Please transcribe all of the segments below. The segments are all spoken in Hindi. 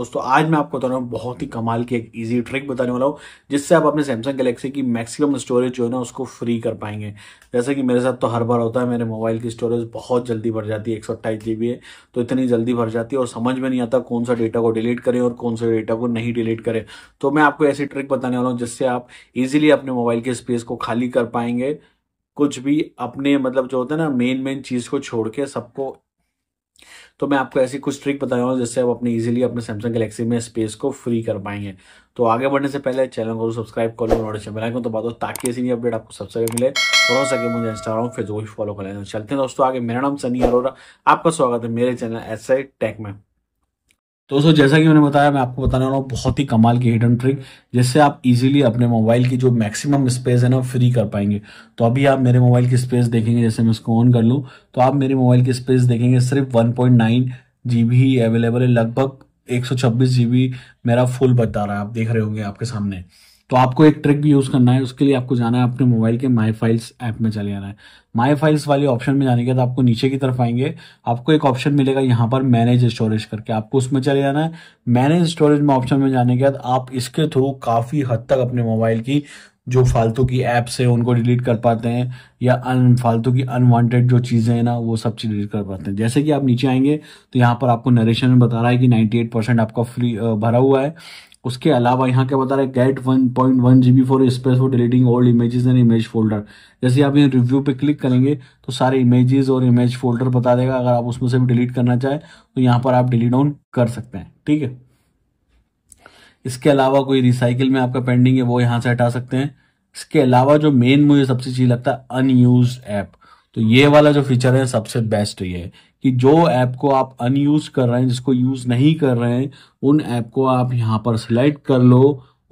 दोस्तों आज मैं आपको बता रहा हूँ बहुत ही कमाल की एक इजी ट्रिक बताने वाला हूँ जिससे आप अपने सैमसंग गैलेक्सी की मैक्सिमम स्टोरेज जो है ना उसको फ्री कर पाएंगे जैसे कि मेरे साथ तो हर बार होता है मेरे मोबाइल की स्टोरेज बहुत जल्दी भर जाती है एक सौ अट्ठाईस जी है तो इतनी जल्दी भर जाती है और समझ में नहीं आता कौन सा डेटा को डिलीट करें और कौन सा डेटा को नहीं डिलीट करें तो मैं आपको ऐसी ट्रिक बताने वाला हूँ जिससे आप इजिली अपने मोबाइल के स्पेस को खाली कर पाएंगे कुछ भी अपने मतलब जो होता है ना मेन मेन चीज़ को छोड़ के सबको तो मैं आपको ऐसी कुछ ट्रिक बता रहा हूँ जिससे आप अपने इजीली अपने सैमसंग गलेक्सी में स्पेस को फ्री कर पाएंगे तो आगे बढ़ने से पहले चैनल को सब्सक्राइब कर लो नोटिफिकेशन बनाए तो बात हो ताकि ऐसी नई अपडेट आपको सबसे मिले और हो सके मुझे इंस्टाग्राम फेसबुक फॉलो कर लेना चलते हैं दोस्तों आगे मेरा नाम सनी अरोरा आपका स्वागत है मेरे चैनल एस टेक में दोस्तों जैसा कि मैंने बताया मैं आपको बताने वाला हूँ बहुत ही कमाल की हिडन ट्रिक जिससे आप इजीली अपने मोबाइल की जो मैक्सिमम स्पेस है ना फ्री कर पाएंगे तो अभी आप मेरे मोबाइल की स्पेस देखेंगे जैसे मैं इसको ऑन कर लूँ तो आप मेरे मोबाइल की स्पेस देखेंगे सिर्फ one point nine G B ही अवेलेबल है लगभग एक सौ छब्बीस जी बी मेरा फुल बता रहा है आप देख रहे होंगे आपके सामने तो आपको एक ट्रिक भी यूज़ करना है उसके लिए आपको जाना है अपने मोबाइल के माई फाइल्स ऐप में चले जाना है माई फाइल्स वाले ऑप्शन में जाने के बाद आपको नीचे की तरफ आएंगे आपको एक ऑप्शन मिलेगा यहाँ पर मैनेज स्टोरेज करके आपको उसमें चले जाना है मैनेज स्टोरेज में ऑप्शन में जाने के बाद आप इसके थ्रू काफ़ी हद तक अपने मोबाइल की जो फालतू की ऐप्स है उनको डिलीट कर पाते हैं या अन फालतू की अनवांटेड जो चीज़ें हैं ना वो सब चीज़ डिलीट कर पाते हैं जैसे कि आप नीचे आएंगे तो यहाँ पर आपको नरेशन में बता रहा है कि 98 परसेंट आपका फ्री भरा हुआ है उसके अलावा यहाँ क्या बता रहे है one point one G B for space for deleting old images and image folder जैसे आप यहाँ रिव्यू पे क्लिक करेंगे तो सारे इमेजेस और इमेज फोल्डर बता देगा अगर आप उसमें से भी डिलीट करना चाहें तो यहाँ पर आप डिलीट ऑन कर सकते हैं ठीक है इसके अलावा कोई रिसाइकिल में आपका पेंडिंग है वो यहाँ से हटा सकते हैं इसके अलावा जो मेन मुझे सबसे चीज लगता है अनयूज ऐप तो ये वाला जो फीचर है सबसे बेस्ट ये है कि जो ऐप को आप अनयूज कर रहे हैं जिसको यूज नहीं कर रहे हैं उन ऐप को आप यहाँ पर सिलेक्ट कर लो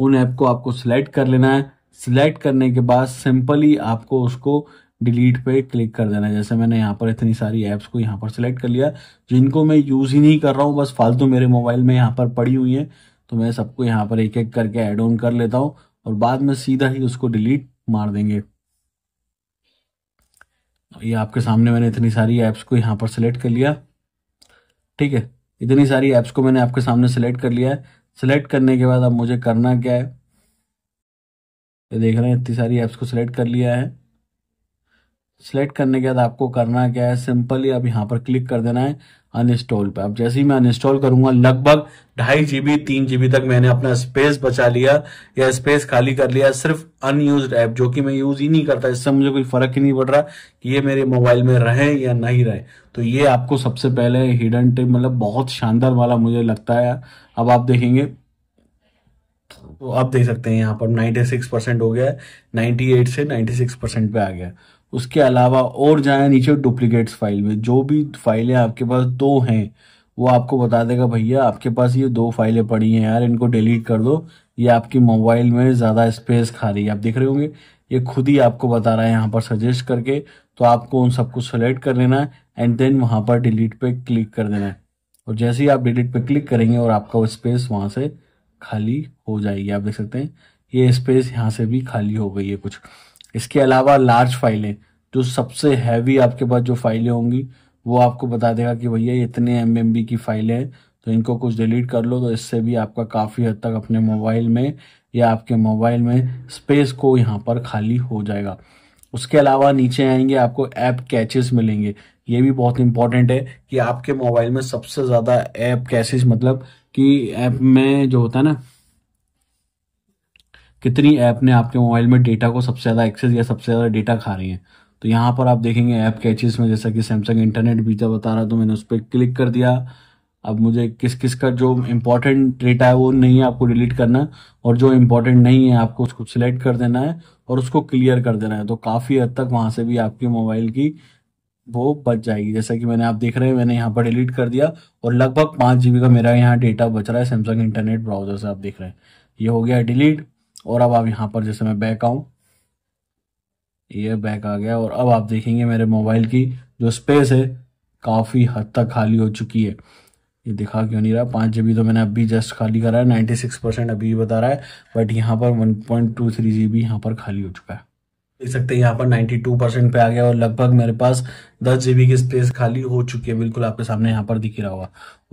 उन ऐप को आपको सिलेक्ट कर लेना है सिलेक्ट करने के बाद सिंपली आपको उसको डिलीट पे क्लिक कर देना है जैसे मैंने यहाँ पर इतनी सारी ऐप्स को यहाँ पर सिलेक्ट कर लिया जिनको मैं यूज़ ही नहीं कर रहा हूँ बस फालतू मेरे मोबाइल में यहाँ पर पड़ी हुई है तो मैं सबको यहाँ पर एक एक करके एड ऑन कर लेता हूँ और बाद में सीधा ही उसको डिलीट मार देंगे ये आपके सामने मैंने इतनी सारी ऐप्स को यहाँ पर सिलेक्ट कर लिया ठीक है इतनी सारी ऐप्स को मैंने आपके सामने सेलेक्ट कर लिया है सेलेक्ट करने के बाद अब मुझे करना क्या है ये देख रहे हैं इतनी सारी ऐप्स को सिलेक्ट कर लिया है सिलेक्ट करने के बाद आपको करना क्या है सिंपली अब यहाँ पर क्लिक कर देना है अनइंस्टॉल पे अब जैसे ही मैं अनइंस्टॉल करूंगा लगभग ढाई जीबी तीन जीबी तक मैंने अपना स्पेस बचा लिया या स्पेस खाली कर लिया सिर्फ अनयूज ऐप जो कि मैं यूज ही नहीं करता इससे मुझे कोई फर्क ही नहीं पड़ रहा कि ये मेरे मोबाइल में रहे या नहीं रहे तो ये आपको सबसे पहले हिडन टिप मतलब बहुत शानदार वाला मुझे लगता है अब आप देखेंगे तो आप देख सकते हैं यहाँ पर 96 परसेंट हो गया है 98 से 96 परसेंट पे आ गया उसके अलावा और जाए नीचे डुप्लीकेट्स फाइल में जो भी फाइलें आपके पास दो हैं वो आपको बता देगा भैया आपके पास ये दो फाइलें पड़ी हैं यार इनको डिलीट कर दो ये आपकी मोबाइल में ज़्यादा स्पेस खा रही है आप देख रहे होंगे ये खुद ही आपको बता रहा है यहाँ पर सजेस्ट करके तो आपको उन सबको सेलेक्ट कर लेना है एंड देन वहाँ पर डिलीट पे क्लिक कर देना है और जैसे ही आप डिलीट पे क्लिक करेंगे और आपका वो स्पेस वहाँ से खाली हो जाएगी आप देख सकते हैं ये स्पेस यहाँ से भी खाली हो गई है कुछ इसके अलावा लार्ज फाइलें जो सबसे हैवी आपके पास जो फाइलें होंगी वो आपको बता देगा कि भैया इतने एम एम बी की फाइलें हैं तो इनको कुछ डिलीट कर लो तो इससे भी आपका काफ़ी हद तक अपने मोबाइल में या आपके मोबाइल में स्पेस को यहाँ पर खाली हो जाएगा उसके अलावा नीचे आएंगे आपको ऐप कैचेस मिलेंगे ये भी बहुत इंपॉर्टेंट है कि आपके मोबाइल में सबसे ज़्यादा ऐप कैचेस मतलब कि ऐप में जो होता है ना कितनी ऐप ने आपके मोबाइल में डेटा को सबसे ज़्यादा एक्सेस या सबसे ज़्यादा डेटा खा रही है तो यहाँ पर आप देखेंगे ऐप कैचेस में जैसा कि सैमसंग इंटरनेट बीता बता रहा तो मैंने उस पर क्लिक कर दिया अब मुझे किस किस का जो इम्पोर्टेंट डेटा है वो नहीं है आपको डिलीट करना और जो इम्पोर्टेंट नहीं है आपको उसको सिलेक्ट कर देना है और उसको क्लियर कर देना है तो काफ़ी हद तक वहाँ से भी आपके मोबाइल की वो बच जाएगी जैसा कि मैंने आप देख रहे हैं मैंने यहाँ पर डिलीट कर दिया और लगभग पाँच जी का मेरा यहाँ डेटा बच रहा है सैमसंग इंटरनेट ब्राउजर से आप देख रहे हैं ये हो गया डिलीट और अब आप यहाँ पर जैसे मैं बैक आऊँ ये बैक आ गया और अब आप देखेंगे मेरे मोबाइल की जो स्पेस है काफ़ी हद तक खाली हो चुकी है ये दिखा क्यों नहीं रहा पाँच जी तो मैंने अभी जस्ट खाली करा है नाइन्टी सिक्स परसेंट अभी बता रहा है बट यहाँ पर one point two three G B यहाँ पर खाली हो चुका है देख सकते हैं यहाँ पर 92 परसेंट पे आ गया और लगभग मेरे पास 10 जीबी की स्पेस खाली हो चुकी है बिल्कुल आपके सामने यहाँ पर दिख रहा होगा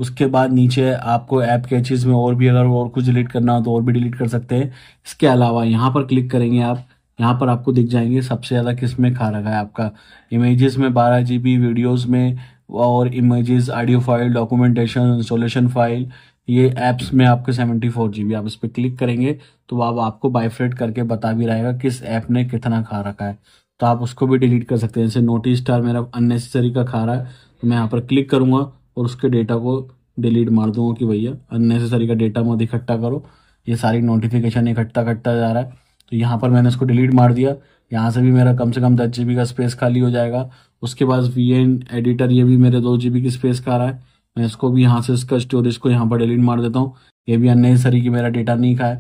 उसके बाद नीचे आपको ऐप कैचेज में और भी अगर और कुछ डिलीट करना हो तो और भी डिलीट कर सकते हैं इसके अलावा यहाँ पर क्लिक करेंगे आप यहाँ पर आपको दिख जाएंगे सबसे ज़्यादा किस में खा रखा है आपका इमेजेस में बारह जी वीडियोज़ में और images audio file documentation installation file ये ऐप्स में आपके सेवेंटी फोर जी बी आप इस पर क्लिक करेंगे तो आप आपको बाइफ्रेट करके बता भी रहेगा किस ऐप ने कितना खा रखा है तो आप उसको भी डिलीट कर सकते हैं जैसे नोटिस स्टार मेरा अननेसेसरी का खा रहा है तो मैं यहाँ पर क्लिक करूँगा और उसके डेटा को डिलीट मार दूंगा कि भैया अननेसेसरी का डेटा मत इकट्ठा करो ये सारी नोटिफिकेशन इकट्ठा इकट्ठा जा रहा है तो यहाँ पर मैंने उसको डिलीट मार दिया यहाँ से भी मेरा कम से कम दस जी का स्पेस खाली हो जाएगा उसके बाद वी एडिटर ये भी मेरे दो जी की स्पेस खा रहा है मैं इसको भी यहाँ से इसका स्टोरेज को यहाँ पर डिलीट मार देता हूँ ये भी अननेसरी कि मेरा डेटा नहीं खाए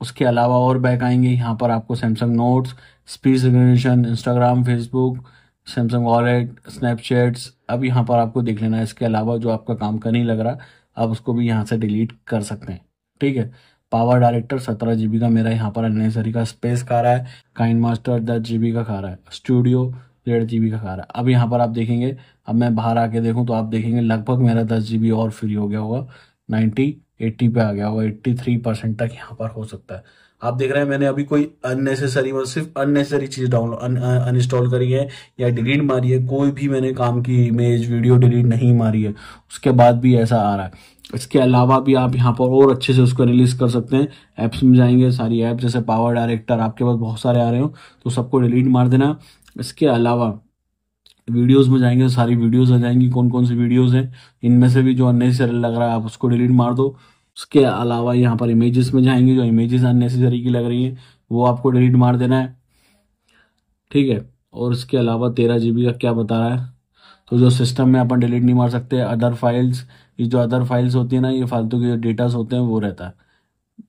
उसके अलावा और बैक आएंगे यहाँ पर आपको Samsung Notes speech recognition Instagram Facebook Samsung Wallet Snapchats अब यहाँ पर आपको देख लेना है इसके अलावा जो आपका काम का नहीं लग रहा आप उसको भी यहाँ से डिलीट कर सकते हैं ठीक है पावर डायरेक्टर सत्रह जी का मेरा यहाँ पर अननेसरी का स्पेस खा रहा है काइन मास्टर दस जी का खा रहा है स्टूडियो डेढ़ जी का खा रहा है अब यहाँ पर आप देखेंगे अब मैं बाहर आके देखूँ तो आप देखेंगे लगभग मेरा दस जी और फ्री हो गया होगा नाइन्टी एट्टी पे आ गया होगा एट्टी थ्री परसेंट तक यहाँ पर हो सकता है आप देख रहे हैं मैंने अभी कोई अननेसेसरी मतलब सिर्फ अननेसेसरी चीज डाउनलोड अनइंस्टॉल करी है या डिलीट मारी है कोई भी मैंने काम की इमेज वीडियो डिलीट नहीं मारी है उसके बाद भी ऐसा आ रहा है इसके अलावा भी आप यहाँ पर और अच्छे से उसको रिलीज कर सकते हैं ऐप्स में जाएंगे सारी ऐप जैसे पावर डायरेक्टर आपके पास बहुत सारे आ रहे हो तो सबको डिलीट मार देना इसके अलावा वीडियोस में जाएंगे तो सारी वीडियोस आ जाएंगी कौन कौन सी वीडियोस हैं इनमें से भी जो अननेसेसरी लग रहा है आप उसको डिलीट मार दो उसके अलावा यहाँ पर इमेजेस में जाएंगे जो इमेजेस अननेसेसरी की लग रही है वो आपको डिलीट मार देना है ठीक है और इसके अलावा तेरह जी का क्या बता रहा है तो जो सिस्टम में अपन डिलीट नहीं मार सकते अदर फाइल्स ये जो अदर फाइल्स होती है ना ये फालतू के जो डेटास होते हैं वो रहता है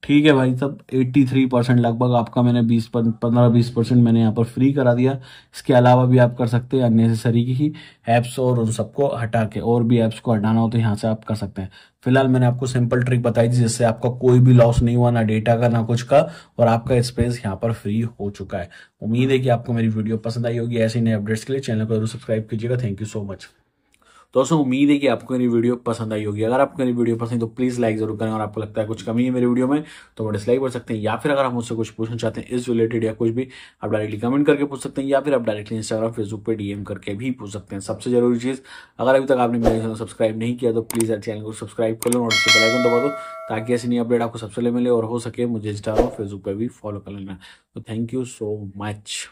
ठीक है भाई सब 83 परसेंट लगभग आपका मैंने 20 पंद्रह बीस परसेंट मैंने यहाँ पर फ्री करा दिया इसके अलावा भी आप कर सकते हैं अननेसेसरी की ही ऐप्स और उन सबको हटा के और भी ऐप्स को हटाना हो तो यहाँ से आप कर सकते हैं फिलहाल मैंने आपको सिंपल ट्रिक बताई थी जिससे आपका कोई भी लॉस नहीं हुआ ना डेटा का ना कुछ का और आपका स्पेस यहाँ पर फ्री हो चुका है उम्मीद है कि आपको मेरी वीडियो पसंद आई होगी ऐसे नए अपडेट्स के लिए चैनल को जरूर सब्सक्राइब कीजिएगा थैंक यू सो मच दोस्तों उम्मीद है कि आपको मेरी वीडियो पसंद आई होगी अगर आपको मेरी वीडियो पसंद तो प्लीज़ लाइक जरूर करें और आपको लगता है कुछ कमी है मेरी वीडियो में तो वो डिसलाइक कर सकते हैं या फिर अगर आप मुझसे कुछ पूछना चाहते हैं इस रिलेटेड या कुछ भी आप डायरेक्टली कमेंट करके पूछ सकते हैं या फिर आप डायरेक्टली इंस्टाग्राम फेसबुक पर डीएम करके भी पूछ सकते हैं सबसे जरूरी चीज़ अगर अभी तक आपने मेरे चैनल सब्सक्राइब नहीं किया तो प्लीज़ चैनल को सब्सक्राइब कर लो और उसके बेलाइकन दबा दो ताकि ऐसी नई अपडेट आपको सबसे पहले मिले और हो सके मुझे इंस्टाग्राम फेसबुक पर भी फॉलो कर लेना तो थैंक यू सो मच